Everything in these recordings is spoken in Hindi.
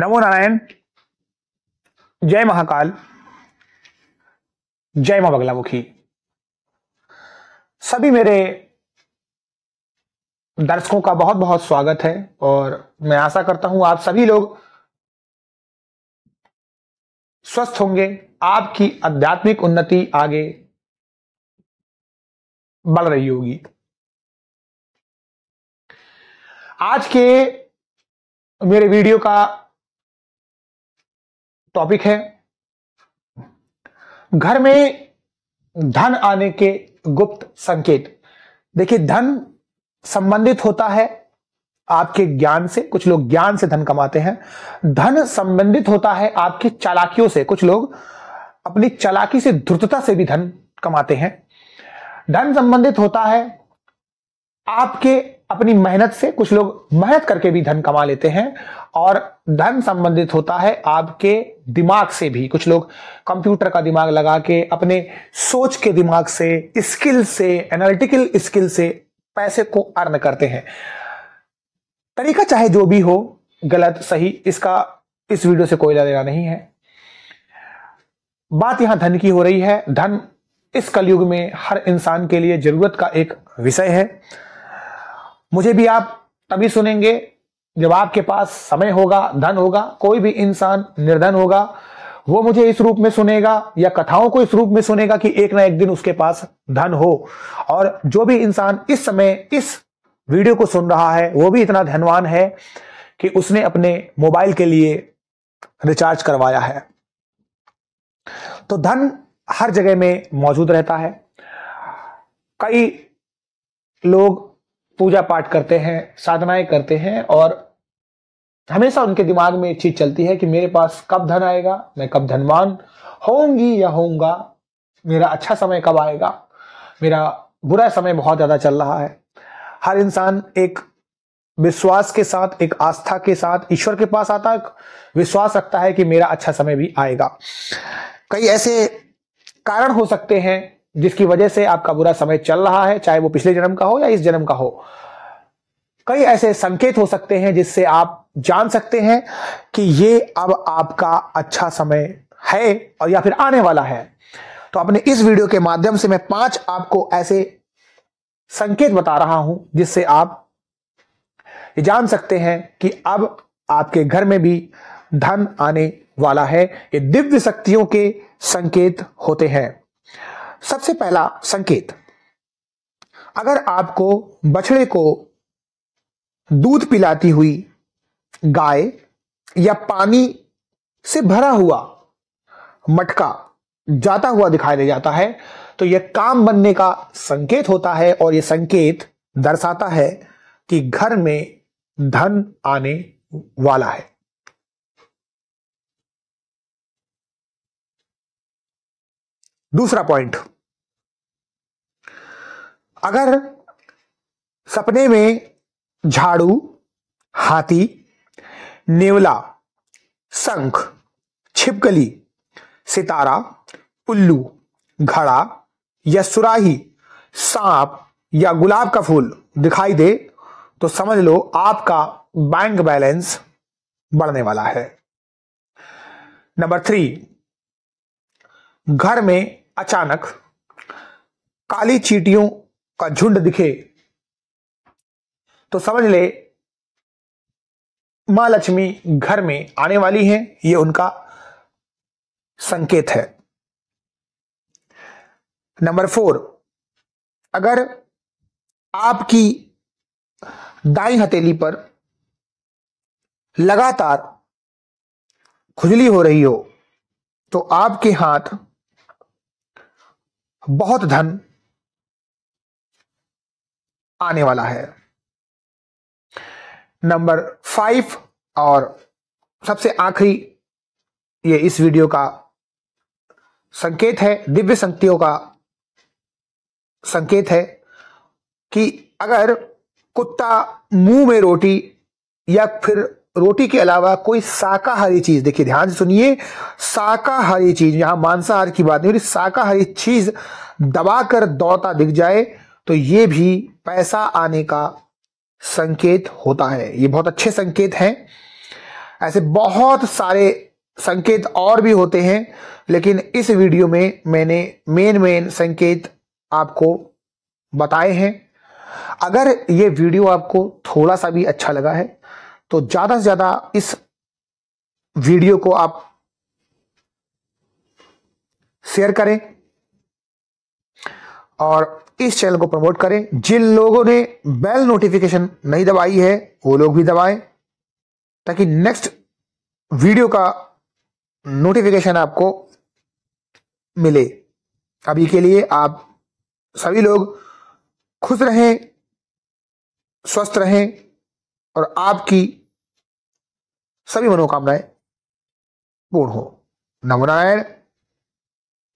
नमो नारायण जय महाकाल जय मां बगलामुखी सभी मेरे दर्शकों का बहुत बहुत स्वागत है और मैं आशा करता हूं आप सभी लोग स्वस्थ होंगे आपकी आध्यात्मिक उन्नति आगे बढ़ रही होगी आज के मेरे वीडियो का टॉपिक है घर में धन आने के गुप्त संकेत देखिए धन संबंधित होता है आपके ज्ञान से कुछ लोग ज्ञान से धन कमाते हैं धन संबंधित होता है आपकी चालाकियों से कुछ लोग अपनी चालाकी से ध्रुतता से भी धन कमाते हैं धन संबंधित होता है आपके अपनी मेहनत से कुछ लोग मेहनत करके भी धन कमा लेते हैं और धन संबंधित होता है आपके दिमाग से भी कुछ लोग कंप्यूटर का दिमाग लगा के अपने सोच के दिमाग से स्किल से एनालिटिकल स्किल से पैसे को अर्न करते हैं तरीका चाहे जो भी हो गलत सही इसका इस वीडियो से कोई लेना नहीं है बात यहां धन की हो रही है धन इस कलयुग में हर इंसान के लिए जरूरत का एक विषय है मुझे भी आप तभी सुनेंगे जब आपके पास समय होगा धन होगा कोई भी इंसान निर्धन होगा वो मुझे इस रूप में सुनेगा या कथाओं को इस रूप में सुनेगा कि एक ना एक दिन उसके पास धन हो और जो भी इंसान इस समय इस वीडियो को सुन रहा है वो भी इतना धनवान है कि उसने अपने मोबाइल के लिए रिचार्ज करवाया है तो धन हर जगह में मौजूद रहता है कई लोग पूजा पाठ करते हैं साधनाएं करते हैं और हमेशा उनके दिमाग में एक चीज चलती है कि मेरे पास कब धन आएगा मैं कब धनवान होंगी या होऊंगा मेरा अच्छा समय कब आएगा मेरा बुरा समय बहुत ज्यादा चल रहा है हर इंसान एक विश्वास के साथ एक आस्था के साथ ईश्वर के पास आता है विश्वास रखता है कि मेरा अच्छा समय भी आएगा कई ऐसे कारण हो सकते हैं जिसकी वजह से आपका बुरा समय चल रहा है चाहे वो पिछले जन्म का हो या इस जन्म का हो कई ऐसे संकेत हो सकते हैं जिससे आप जान सकते हैं कि ये अब आपका अच्छा समय है और या फिर आने वाला है तो अपने इस वीडियो के माध्यम से मैं पांच आपको ऐसे संकेत बता रहा हूं जिससे आप जान सकते हैं कि अब आपके घर में भी धन आने वाला है ये दिव्य शक्तियों के संकेत होते हैं सबसे पहला संकेत अगर आपको बछड़े को दूध पिलाती हुई गाय या पानी से भरा हुआ मटका जाता हुआ दिखाई दे जाता है तो यह काम बनने का संकेत होता है और यह संकेत दर्शाता है कि घर में धन आने वाला है दूसरा पॉइंट अगर सपने में झाड़ू हाथी नेवला शंख छिपकली सितारा उल्लू घड़ा या सुराही सांप या गुलाब का फूल दिखाई दे तो समझ लो आपका बैंक बैलेंस बढ़ने वाला है नंबर थ्री घर में अचानक काली चीटियों का झुंड दिखे तो समझ ले मां लक्ष्मी घर में आने वाली हैं यह उनका संकेत है नंबर फोर अगर आपकी दाई हथेली पर लगातार खुजली हो रही हो तो आपके हाथ बहुत धन आने वाला है नंबर फाइव और सबसे आखिरी ये इस वीडियो का संकेत है दिव्य संक्तियों का संकेत है कि अगर कुत्ता मुंह में रोटी या फिर रोटी के अलावा कोई शाकाहारी चीज देखिए ध्यान से सुनिए शाकाहारी चीज यहां मांसाहार की बात नहीं हो रही शाकाहारी चीज दबाकर दौड़ता दिख जाए तो ये भी पैसा आने का संकेत होता है ये बहुत अच्छे संकेत हैं ऐसे बहुत सारे संकेत और भी होते हैं लेकिन इस वीडियो में मैंने मेन मेन संकेत आपको बताए हैं अगर ये वीडियो आपको थोड़ा सा भी अच्छा लगा है तो ज़्यादा से ज़्यादा इस वीडियो को आप शेयर करें और इस चैनल को प्रमोट करें जिन लोगों ने बेल नोटिफिकेशन नहीं दबाई है वो लोग भी दबाएं ताकि नेक्स्ट वीडियो का नोटिफिकेशन आपको मिले अभी के लिए आप सभी लोग खुश रहें स्वस्थ रहें और आपकी सभी मनोकामनाएं पूर्ण हो नवनारायण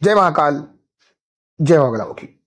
जय महाकाल जय महागलामुखी